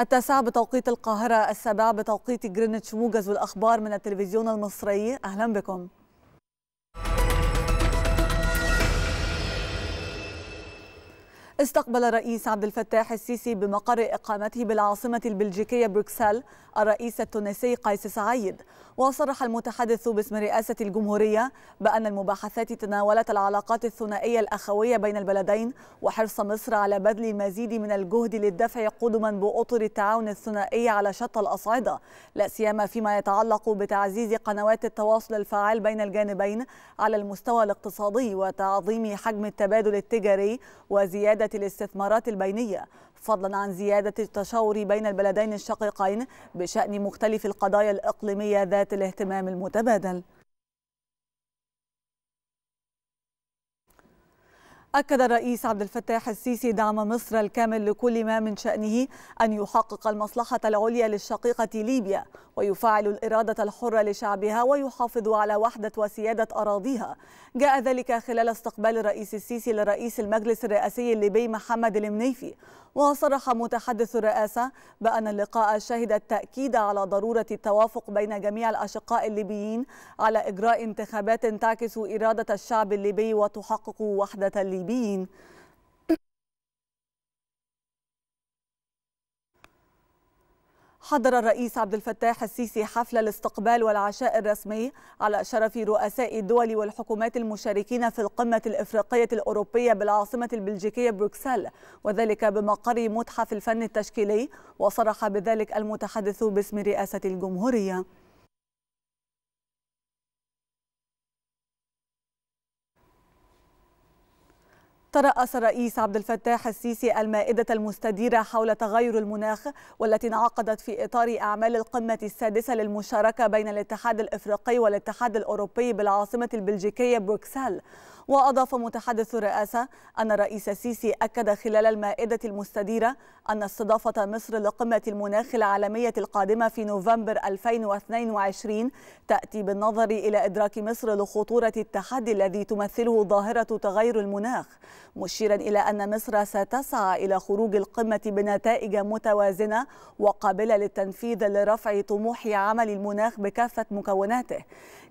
التاسعة بتوقيت القاهرة السابعة بتوقيت جرينتش موجز والأخبار من التلفزيون المصري أهلا بكم استقبل الرئيس عبد الفتاح السيسي بمقر إقامته بالعاصمة البلجيكية بروكسل الرئيس التونسي قيس سعيد وصرح المتحدث باسم رئاسة الجمهورية بأن المباحثات تناولت العلاقات الثنائية الأخوية بين البلدين وحرص مصر على بذل المزيد من الجهد للدفع قدما بأطر التعاون الثنائي على شتى الأصعدة لا سيما فيما يتعلق بتعزيز قنوات التواصل الفعال بين الجانبين على المستوى الاقتصادي وتعظيم حجم التبادل التجاري وزيادة زيادة الاستثمارات البينية فضلا عن زيادة التشاور بين البلدين الشقيقين بشأن مختلف القضايا الإقليمية ذات الاهتمام المتبادل أكد الرئيس عبد الفتاح السيسي دعم مصر الكامل لكل ما من شأنه أن يحقق المصلحة العليا للشقيقة ليبيا ويفعل الإرادة الحرة لشعبها ويحافظ على وحدة وسيادة أراضيها جاء ذلك خلال استقبال الرئيس السيسي لرئيس المجلس الرئاسي الليبي محمد المنيفي وصرح متحدث الرئاسة بأن اللقاء شهد التأكيد على ضرورة التوافق بين جميع الأشقاء الليبيين على إجراء انتخابات تعكس إرادة الشعب الليبي وتحقق وحدة الليبيين حضر الرئيس عبد الفتاح السيسي حفل الاستقبال والعشاء الرسمي على شرف رؤساء الدول والحكومات المشاركين في القمة الإفريقية الأوروبية بالعاصمة البلجيكية بروكسل وذلك بمقر متحف الفن التشكيلي وصرح بذلك المتحدث باسم رئاسة الجمهورية ترأس الرئيس عبد الفتاح السيسي المائدة المستديرة حول تغير المناخ والتي انعقدت في إطار أعمال القمة السادسة للمشاركة بين الاتحاد الإفريقي والاتحاد الأوروبي بالعاصمة البلجيكية بروكسل وأضاف متحدث الرئاسة أن الرئيس السيسي أكد خلال المائدة المستديرة أن استضافة مصر لقمة المناخ العالمية القادمة في نوفمبر 2022 تأتي بالنظر إلى إدراك مصر لخطورة التحدي الذي تمثله ظاهرة تغير المناخ مشيرا إلى أن مصر ستسعى إلى خروج القمة بنتائج متوازنة وقابلة للتنفيذ لرفع طموح عمل المناخ بكافة مكوناته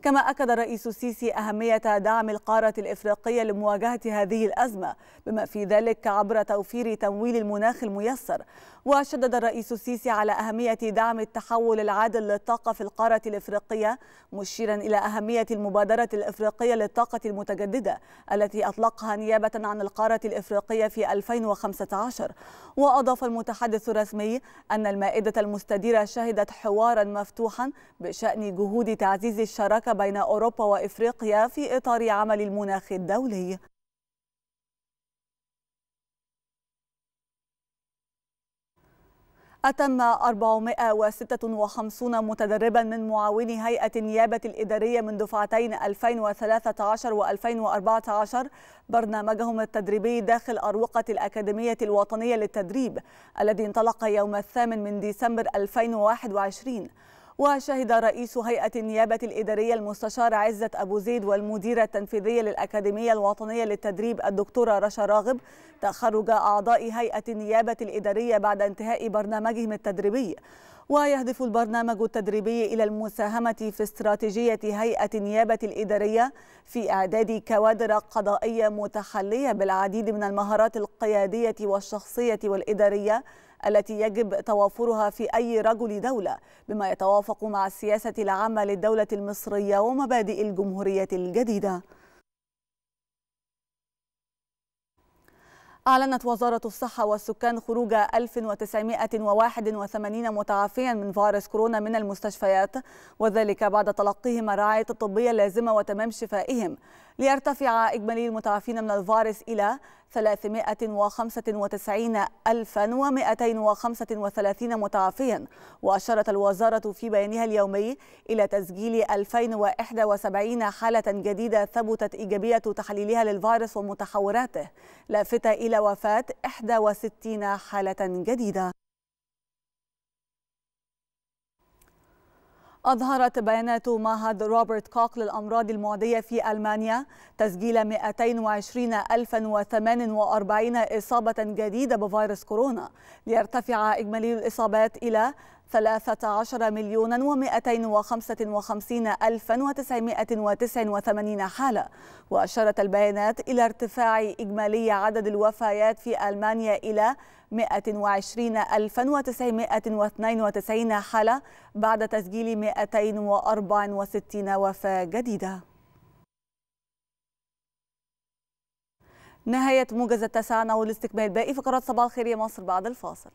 كما أكد الرئيس السيسي أهمية دعم القارة الإفريقية الإفريقية لمواجهة هذه الأزمة بما في ذلك عبر توفير تمويل المناخ الميسر وشدد الرئيس السيسي على أهمية دعم التحول العادل للطاقة في القارة الإفريقية مشيرا إلى أهمية المبادرة الإفريقية للطاقة المتجددة التي أطلقها نيابة عن القارة الإفريقية في 2015 وأضاف المتحدث الرسمي أن المائدة المستديرة شهدت حوارا مفتوحا بشأن جهود تعزيز الشراكة بين أوروبا وإفريقيا في إطار عمل المناخ الدولي أتم 456 متدربا من معاوني هيئة النيابة الإدارية من دفعتين 2013 و 2014 برنامجهم التدريبي داخل أروقة الأكاديمية الوطنية للتدريب الذي انطلق يوم الثامن من ديسمبر 2021 وشهد رئيس هيئة النيابة الإدارية المستشار عزة أبو زيد والمديرة التنفيذية للأكاديمية الوطنية للتدريب الدكتورة رشا راغب تخرج أعضاء هيئة النيابة الإدارية بعد انتهاء برنامجهم التدريبي ويهدف البرنامج التدريبي إلى المساهمة في استراتيجية هيئة النيابة الإدارية في إعداد كوادر قضائية متحلية بالعديد من المهارات القيادية والشخصية والإدارية التي يجب توافرها في أي رجل دولة بما يتوافق مع السياسة العامة للدولة المصرية ومبادئ الجمهورية الجديدة أعلنت وزارة الصحة والسكان خروج 1981 متعافيا من فيروس كورونا من المستشفيات وذلك بعد تلقيهم الرعاية الطبية اللازمة وتمام شفائهم ليرتفع إجمالي المتعافين من الفيروس إلى 395235 متعافيا وأشارت الوزارة في بيانها اليومي إلى تسجيل 2071 حالة جديدة ثبتت إيجابية تحليلها للفيروس ومتحوراته لافتة إلى وفاة 61 حالة جديدة أظهرت بيانات معهد روبرت كوك للأمراض المعدية في ألمانيا تسجيل 220048 إصابة جديدة بفيروس كورونا ليرتفع إجمالي الإصابات إلى 13 مليون و255 ألفا حالة وأشارت البيانات إلى ارتفاع إجمالي عدد الوفيات في ألمانيا إلى 120992 حالة بعد تسجيل 264 وفاة جديدة نهاية موجز التسعة والاستكمال باقي فقرات صباح الخير يا مصر بعد الفاصل